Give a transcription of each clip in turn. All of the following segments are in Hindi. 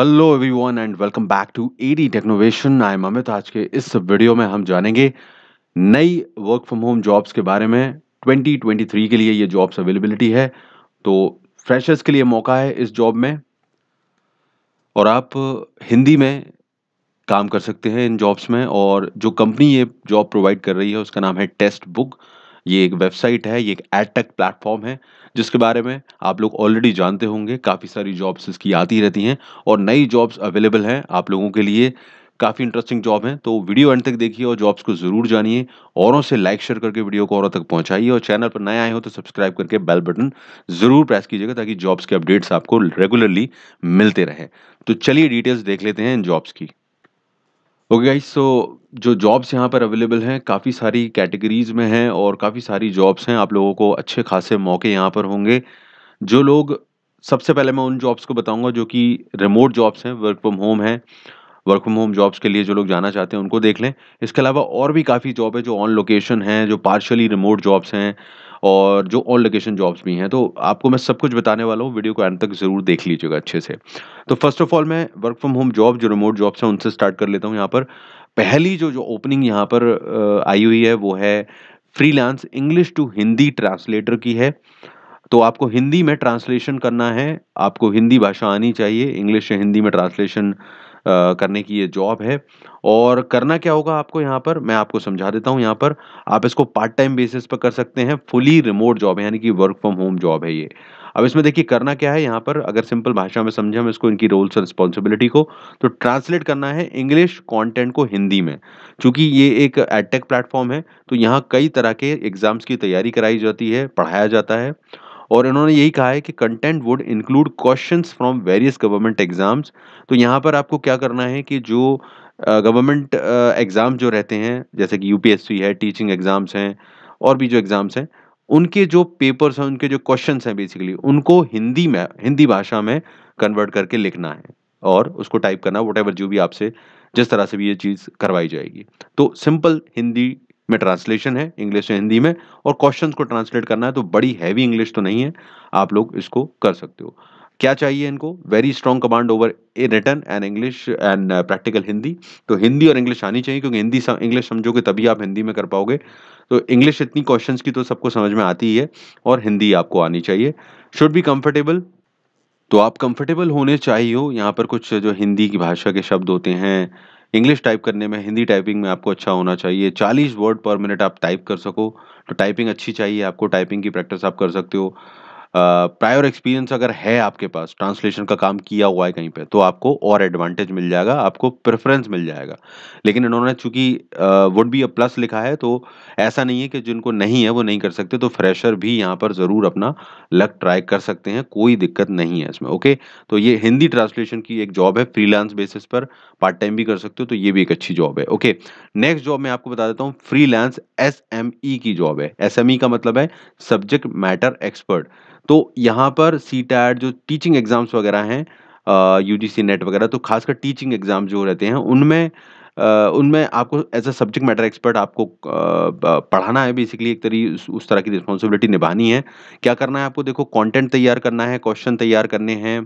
hello everyone and welcome back to AD Technovation I am Amit आज के इस वीडियो में हम जानेंगे नई वर्क फ्रॉम होम जॉब्स के बारे में 2023 के लिए ये जॉब्स अवेलेबिलिटी है तो फ्रेशर्स के लिए मौका है इस जॉब में और आप हिंदी में काम कर सकते हैं इन जॉब्स में और जो कंपनी ये जॉब प्रोवाइड कर रही है उसका नाम है टेस्ट बुक ये एक वेबसाइट है ये एक एडटेक प्लेटफॉर्म है जिसके बारे में आप लोग ऑलरेडी जानते होंगे काफ़ी सारी जॉब्स इसकी आती रहती हैं और नई जॉब्स अवेलेबल हैं आप लोगों के लिए काफ़ी इंटरेस्टिंग जॉब है तो वीडियो एंड तक देखिए और जॉब्स को ज़रूर जानिए औरों से लाइक शेयर करके वीडियो को औरों तक पहुंचाइए और चैनल पर नए आए हो तो सब्सक्राइब करके बेल बटन ज़रूर प्रेस कीजिएगा ताकि जॉब्स के अपडेट्स आपको रेगुलरली मिलते रहें तो चलिए डिटेल्स देख लेते हैं इन जॉब्स की ओके गाइस सो जो जॉब्स यहाँ पर अवेलेबल हैं काफ़ी सारी कैटेगरीज़ में हैं और काफ़ी सारी जॉब्स हैं आप लोगों को अच्छे खासे मौके यहाँ पर होंगे जो लोग सबसे पहले मैं उन जॉब्स को बताऊंगा जो कि रिमोट जॉब्स हैं वर्क फ्रॉम होम हैं वर्क फ्रॉम होम जॉब्स के लिए जो लोग जाना चाहते हैं उनको देख लें इसके अलावा और भी काफ़ी जॉब है जो ऑन लोकेशन हैं जो पार्शली रिमोट जॉब्स हैं और जो ऑन लोकेशन जॉब्स भी हैं तो आपको मैं सब कुछ बताने वाला हूँ वीडियो को एंड तक ज़रूर देख लीजिएगा अच्छे से तो फर्स्ट ऑफ ऑल मैं वर्क फ्रॉम होम जॉब जो रिमोट जॉब्स हैं उनसे स्टार्ट कर लेता हूँ यहाँ पर पहली जो जो ओपनिंग यहाँ पर आई हुई है वो है freelance English to Hindi translator की है तो आपको हिंदी में ट्रांसलेशन करना है आपको हिंदी भाषा आनी चाहिए इंग्लिश से हिंदी में ट्रांसलेशन करने की ये जॉब है और करना क्या होगा आपको यहाँ पर मैं आपको समझा देता हूँ यहाँ पर आप इसको पार्ट टाइम बेसिस पर कर सकते हैं फुली रिमोट जॉब है यानी कि वर्क फ्रॉम होम जॉब है ये अब इसमें देखिए करना क्या है यहाँ पर अगर सिंपल भाषा में समझे हम इसको इनकी रोल्स और रिस्पॉन्सिबिलिटी को तो ट्रांसलेट करना है इंग्लिश कंटेंट को हिंदी में क्योंकि ये एक एडटेक प्लेटफॉर्म है तो यहाँ कई तरह के एग्जाम्स की तैयारी कराई जाती है पढ़ाया जाता है और इन्होंने यही कहा है कि content would include question from various government exams तो यहाँ पर आपको क्या करना है कि जो गवर्नमेंट एग्ज़ाम जो रहते हैं जैसे कि यूपीएससी है टीचिंग एग्ज़ाम्स हैं और भी जो एग्ज़ाम्स हैं उनके जो पेपर्स हैं उनके जो क्वेश्चन हैं बेसिकली उनको हिंदी में हिंदी भाषा में कन्वर्ट करके लिखना है और उसको टाइप करना वट जो भी आपसे जिस तरह से भी ये चीज़ करवाई जाएगी तो सिंपल हिंदी में ट्रांसलेशन है इंग्लिश से हिंदी में और क्वेश्चंस को ट्रांसलेट करना है तो बड़ी हैवी इंग्लिश तो नहीं है आप लोग इसको कर सकते हो क्या चाहिए इनको very strong command over a written and English and practical Hindi तो हिंदी और इंग्लिश आनी चाहिए क्योंकि हिंदी इंग्लिश समझोगे तभी आप हिंदी में कर पाओगे तो इंग्लिश इतनी क्वेश्चन की तो सबको समझ में आती ही है और हिंदी आपको आनी चाहिए शुड बी कंफर्टेबल तो आप कंफर्टेबल होने चाहिए हो यहाँ पर कुछ जो हिंदी की भाषा के शब्द होते हैं इंग्लिश टाइप करने में हिंदी टाइपिंग में आपको अच्छा होना चाहिए चालीस वर्ड पर मिनट आप टाइप कर सको तो टाइपिंग अच्छी चाहिए आपको टाइपिंग की प्रैक्टिस आप कर सकते हो प्रायर एक्सपीरियंस अगर है आपके पास ट्रांसलेशन का काम किया हुआ है कहीं पे तो आपको और एडवांटेज मिल जाएगा आपको प्रेफरेंस मिल जाएगा लेकिन इन्होंने चूंकि वुड बी अ प्लस लिखा है तो ऐसा नहीं है कि जिनको नहीं है वो नहीं कर सकते तो फ्रेशर भी यहाँ पर ज़रूर अपना लक ट्राई कर सकते हैं कोई दिक्कत नहीं है इसमें ओके तो ये हिंदी ट्रांसलेशन की एक जॉब है फ्रीलांस बेसिस पर पार्ट टाइम भी कर सकते हो तो ये भी एक अच्छी जॉब है ओके नेक्स्ट जॉब मैं आपको बता देता हूँ फ्रीलांस एसएमई e की जॉब है एस e का मतलब है सब्जेक्ट मैटर एक्सपर्ट तो यहाँ पर सी जो टीचिंग एग्ज़ाम्स वगैरह हैं यू जी नेट वगैरह तो खासकर टीचिंग एग्ज़ाम जो रहते हैं उनमें उनमें आपको as a subject matter expert आपको पढ़ाना है बेसिकली एक तरी उस तरह की रिस्पॉन्सिबिलिटी निभानी है क्या करना है आपको देखो कंटेंट तैयार करना है क्वेश्चन तैयार करने हैं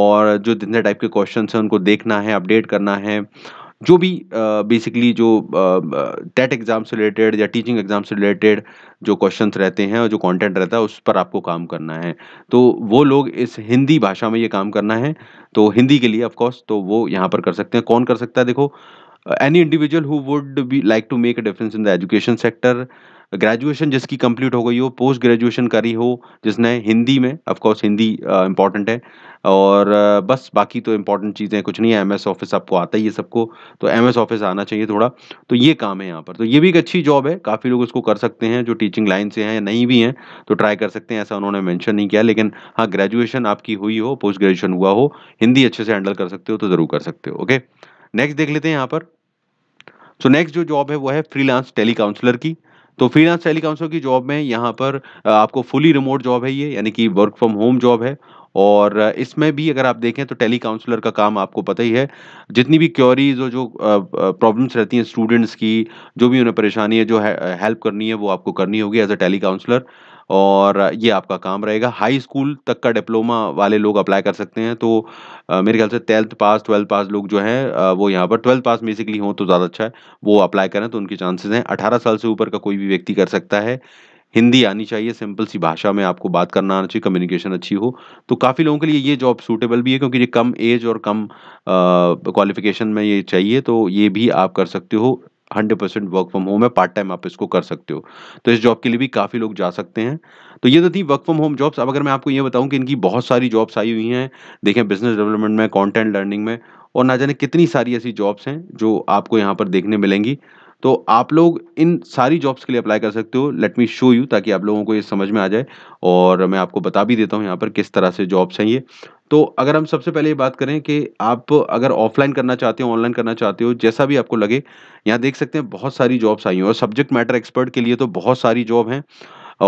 और जो जितने टाइप के क्वेश्चन हैं उनको देखना है अपडेट करना है जो भी बेसिकली जो टेट एग्ज़ाम से रिलेटेड या टीचिंग एग्ज़ाम से रिलेटेड जो क्वेश्चंस रहते हैं और जो कंटेंट रहता है उस पर आपको काम करना है तो वो लोग इस हिंदी भाषा में ये काम करना है तो हिंदी के लिए ऑफकोर्स तो वो यहाँ पर कर सकते हैं कौन कर सकता है देखो any individual who would be like to make a difference in the education sector graduation जिसकी कंप्लीट हो गई हो पोस्ट ग्रेजुएशन करी हो जिसने हिंदी में ऑफ कोर्स हिंदी इंपॉर्टेंट है और बस बाकी तो इंपॉर्टेंट चीज़ें कुछ नहीं है एम एस ऑफिस आपको आता ही है सबको तो एम एस ऑफिस आना चाहिए थोड़ा तो ये काम है यहाँ पर तो ये भी एक अच्छी जॉब है काफ़ी लोग इसको कर सकते हैं जो टीचिंग लाइन से हैं या नहीं भी हैं तो ट्राई कर सकते हैं ऐसा उन्होंने मैंशन नहीं किया लेकिन हाँ ग्रेजुएशन आपकी हुई हो पोस्ट ग्रेजुएशन हुआ हो हिंदी अच्छे से हैंडल कर सकते हो तो ज़रूर कर सकते हो ओके नेक्स्ट देख लेते हैं यहाँ पर सो so नेक्स्ट जो जॉब है वो है फ्रीलांस टेली काउंसलर की तो फ्रीलांस टेली काउंसलर की जॉब में यहाँ पर आपको फुली रिमोट जॉब है ये यानी कि वर्क फ्रॉम होम जॉब है और इसमें भी अगर आप देखें तो टेली काउंसलर का काम आपको पता ही है जितनी भी क्योरीज और जो प्रॉब्लम्स रहती हैं स्टूडेंट्स की जो भी उन्हें परेशानी है जो हेल्प करनी है वो आपको करनी होगी एज अ टेली काउंसलर और ये आपका काम रहेगा हाई स्कूल तक का डिप्लोमा वाले लोग अप्लाई कर सकते हैं तो मेरे ख्याल से टेल्थ पास ट्वेल्थ पास लोग जो हैं वो यहाँ पर ट्वेल्थ पास बेसिकली हों तो ज़्यादा अच्छा है वो अप्लाई करें तो उनके चांसेस हैं अठारह साल से ऊपर का कोई भी व्यक्ति कर सकता है हिंदी आनी चाहिए सिंपल सी भाषा में आपको बात करना आना चाहिए कम्युनिकेशन अच्छी हो तो काफ़ी लोगों के लिए ये जॉब सूटेबल भी है क्योंकि ये कम एज और कम क्वालिफिकेशन में ये चाहिए तो ये भी आप कर सकते हो hundred percent work from home है पार्ट टाइम आप इसको कर सकते हो तो इस जॉब के लिए भी काफ़ी लोग जा सकते हैं तो ये तो थी वर्क फ्रॉम होम जॉब्स अब अगर मैं आपको ये बताऊं कि इनकी बहुत सारी जॉब्स आई हुई हैं देखें बिजनेस डेवलपमेंट में कॉन्टेंट लर्निंग में और ना जाने कितनी सारी ऐसी जॉब्स हैं जो आपको यहाँ पर देखने मिलेंगी तो आप लोग इन सारी जॉब्स के लिए अप्लाई कर सकते हो लेट मी शो यू ताकि आप लोगों को ये समझ में आ जाए और मैं आपको बता भी देता हूँ यहाँ पर किस तरह से जॉब्स हैं ये तो अगर हम सबसे पहले ये बात करें कि आप अगर ऑफलाइन करना चाहते हो ऑनलाइन करना चाहते हो जैसा भी आपको लगे यहाँ देख सकते हैं बहुत सारी जॉब्स आई हैं और सब्जेक्ट मैटर एक्सपर्ट के लिए तो बहुत सारी जॉब हैं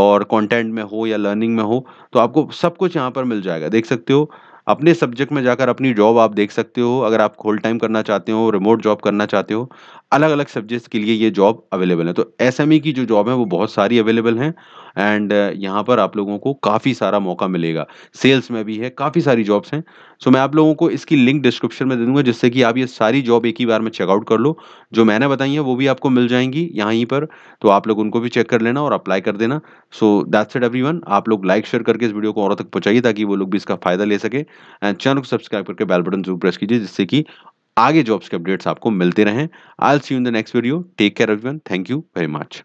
और कंटेंट में हो या लर्निंग में हो तो आपको सब कुछ यहाँ पर मिल जाएगा देख सकते हो अपने सब्जेक्ट में जाकर अपनी जॉब आप देख सकते हो अगर आप होल टाइम करना चाहते हो रिमोट जॉब करना चाहते हो अलग अलग सब्जेक्ट्स के लिए ये जॉब अवेलेबल है तो एस e की जो जॉब है वो बहुत सारी अवेलेबल हैं एंड यहाँ पर आप लोगों को काफ़ी सारा मौका मिलेगा सेल्स में भी है काफ़ी सारी जॉब्स हैं सो मैं आप लोगों को इसकी लिंक डिस्क्रिप्शन में दे दूंगा जिससे कि आप ये सारी जॉब एक ही बार में चेकआउट कर लो जो मैंने बताई है वो भी आपको मिल जाएंगी यहीं पर तो आप लोग उनको भी चेक कर लेना और अप्लाई कर देना सो दैट्स इट एवरी आप लोग लाइक शेयर करके इस वीडियो को औरों तक पहुँचाइए ताकि वो लोग भी इसका फ़ायदा ले सके एंड चैनल को सब्सक्राइब करके बेल बटन जरूर प्रेस कीजिए जिससे कि आगे जॉब्स के अपडेट्स आपको मिलते रहें I see you in the next video take care everyone thank you very much